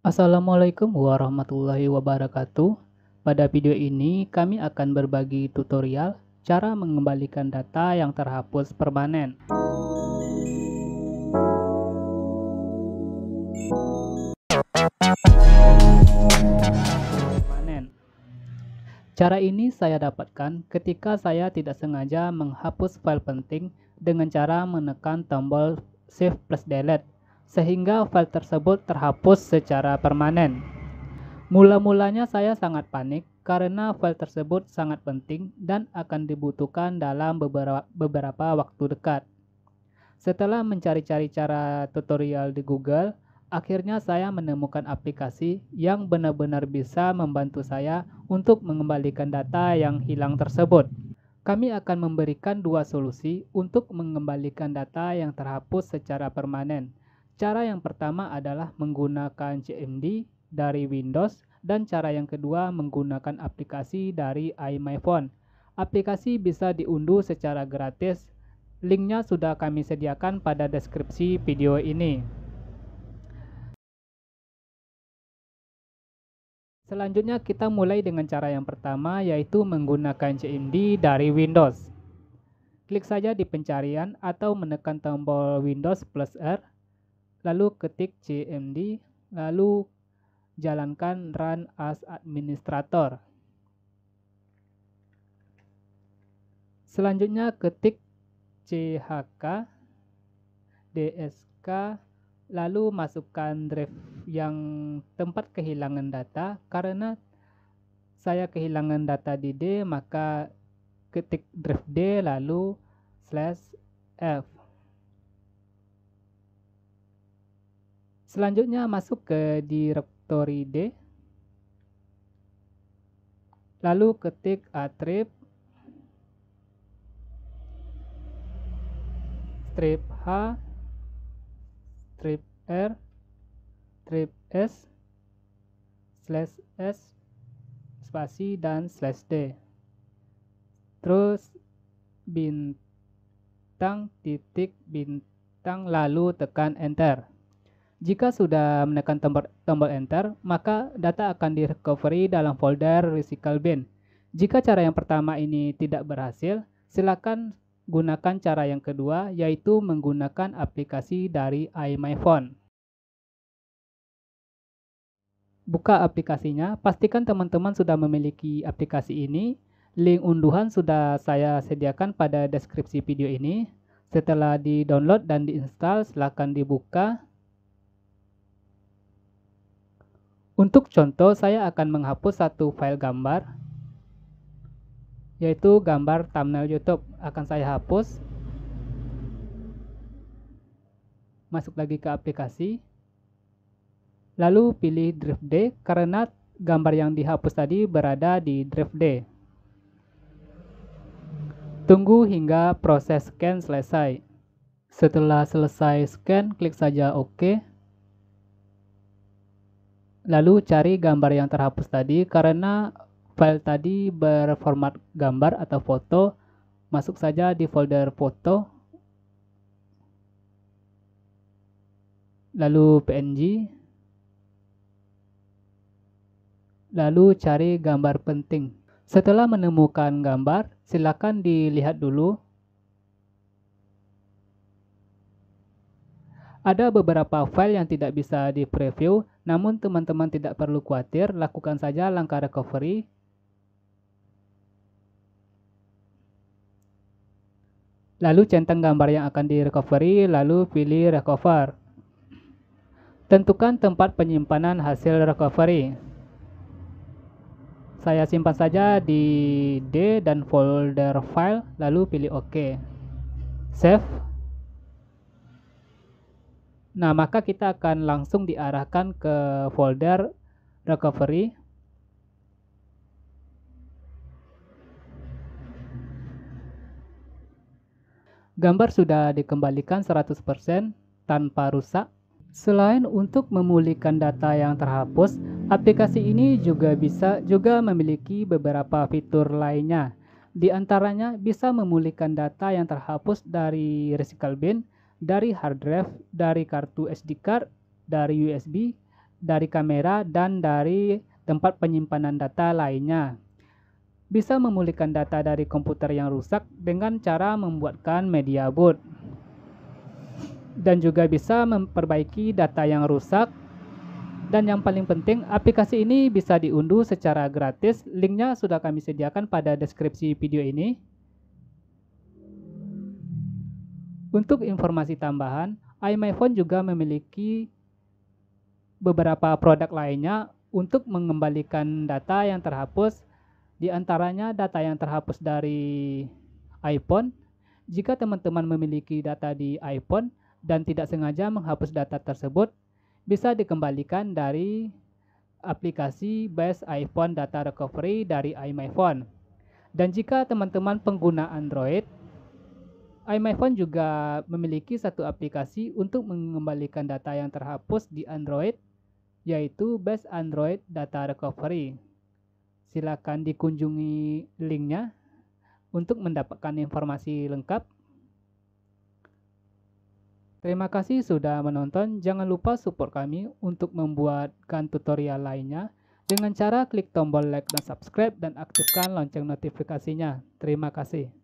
Assalamualaikum warahmatullahi wabarakatuh. Pada video ini kami akan berbagi tutorial cara mengembalikan data yang terhapus permanen. Cara ini saya dapatkan ketika saya tidak sengaja menghapus file penting dengan cara menekan tombol Save plus Delete sehingga file tersebut terhapus secara permanen. Mula-mulanya saya sangat panik karena file tersebut sangat penting dan akan dibutuhkan dalam beberapa, beberapa waktu dekat. Setelah mencari-cari cara tutorial di Google, akhirnya saya menemukan aplikasi yang benar-benar bisa membantu saya untuk mengembalikan data yang hilang tersebut. Kami akan memberikan dua solusi untuk mengembalikan data yang terhapus secara permanen Cara yang pertama adalah menggunakan CMD dari Windows dan cara yang kedua menggunakan aplikasi dari iMyPhone. Aplikasi bisa diunduh secara gratis. Linknya sudah kami sediakan pada deskripsi video ini. Selanjutnya kita mulai dengan cara yang pertama yaitu menggunakan CMD dari Windows. Klik saja di pencarian atau menekan tombol Windows plus R lalu ketik cmd, lalu jalankan run as administrator. Selanjutnya ketik chk dsk lalu masukkan drive yang tempat kehilangan data karena saya kehilangan data di D maka ketik drive D lalu slash F Selanjutnya masuk ke direktori D. Lalu ketik atrib strip H trip R trip S slash S spasi dan slash D. Terus bintang titik bintang lalu tekan enter. Jika sudah menekan tombol, tombol enter, maka data akan direcovery dalam folder recycle bin. Jika cara yang pertama ini tidak berhasil, silakan gunakan cara yang kedua yaitu menggunakan aplikasi dari iMyPhone. Buka aplikasinya, pastikan teman-teman sudah memiliki aplikasi ini. Link unduhan sudah saya sediakan pada deskripsi video ini. Setelah di-download dan diinstal, silakan dibuka Untuk contoh, saya akan menghapus satu file gambar, yaitu gambar thumbnail YouTube. Akan saya hapus. Masuk lagi ke aplikasi. Lalu pilih Drive D karena gambar yang dihapus tadi berada di Drive D. Tunggu hingga proses scan selesai. Setelah selesai scan, klik saja OK. Lalu cari gambar yang terhapus tadi karena file tadi berformat gambar atau foto. Masuk saja di folder foto. Lalu PNG. Lalu cari gambar penting. Setelah menemukan gambar, silakan dilihat dulu Ada beberapa file yang tidak bisa di preview, namun teman-teman tidak perlu khawatir, lakukan saja langkah recovery. Lalu centang gambar yang akan di recovery, lalu pilih recover. Tentukan tempat penyimpanan hasil recovery. Saya simpan saja di D dan folder file, lalu pilih OK. Save. Nah, maka kita akan langsung diarahkan ke folder recovery. Gambar sudah dikembalikan 100% tanpa rusak. Selain untuk memulihkan data yang terhapus, aplikasi ini juga bisa juga memiliki beberapa fitur lainnya. Di antaranya bisa memulihkan data yang terhapus dari recycle bin, dari hard drive, dari kartu SD card, dari USB, dari kamera, dan dari tempat penyimpanan data lainnya. Bisa memulihkan data dari komputer yang rusak dengan cara membuatkan media boot. Dan juga bisa memperbaiki data yang rusak. Dan yang paling penting, aplikasi ini bisa diunduh secara gratis. Linknya sudah kami sediakan pada deskripsi video ini. Untuk informasi tambahan, iMyPhone juga memiliki beberapa produk lainnya untuk mengembalikan data yang terhapus, di antaranya data yang terhapus dari iPhone. Jika teman-teman memiliki data di iPhone dan tidak sengaja menghapus data tersebut, bisa dikembalikan dari aplikasi Base iPhone Data Recovery dari iMyPhone. Dan jika teman-teman pengguna Android iPhone juga memiliki satu aplikasi untuk mengembalikan data yang terhapus di Android, yaitu Best Android Data Recovery. Silakan dikunjungi linknya untuk mendapatkan informasi lengkap. Terima kasih sudah menonton. Jangan lupa support kami untuk membuatkan tutorial lainnya dengan cara klik tombol like dan subscribe dan aktifkan lonceng notifikasinya. Terima kasih.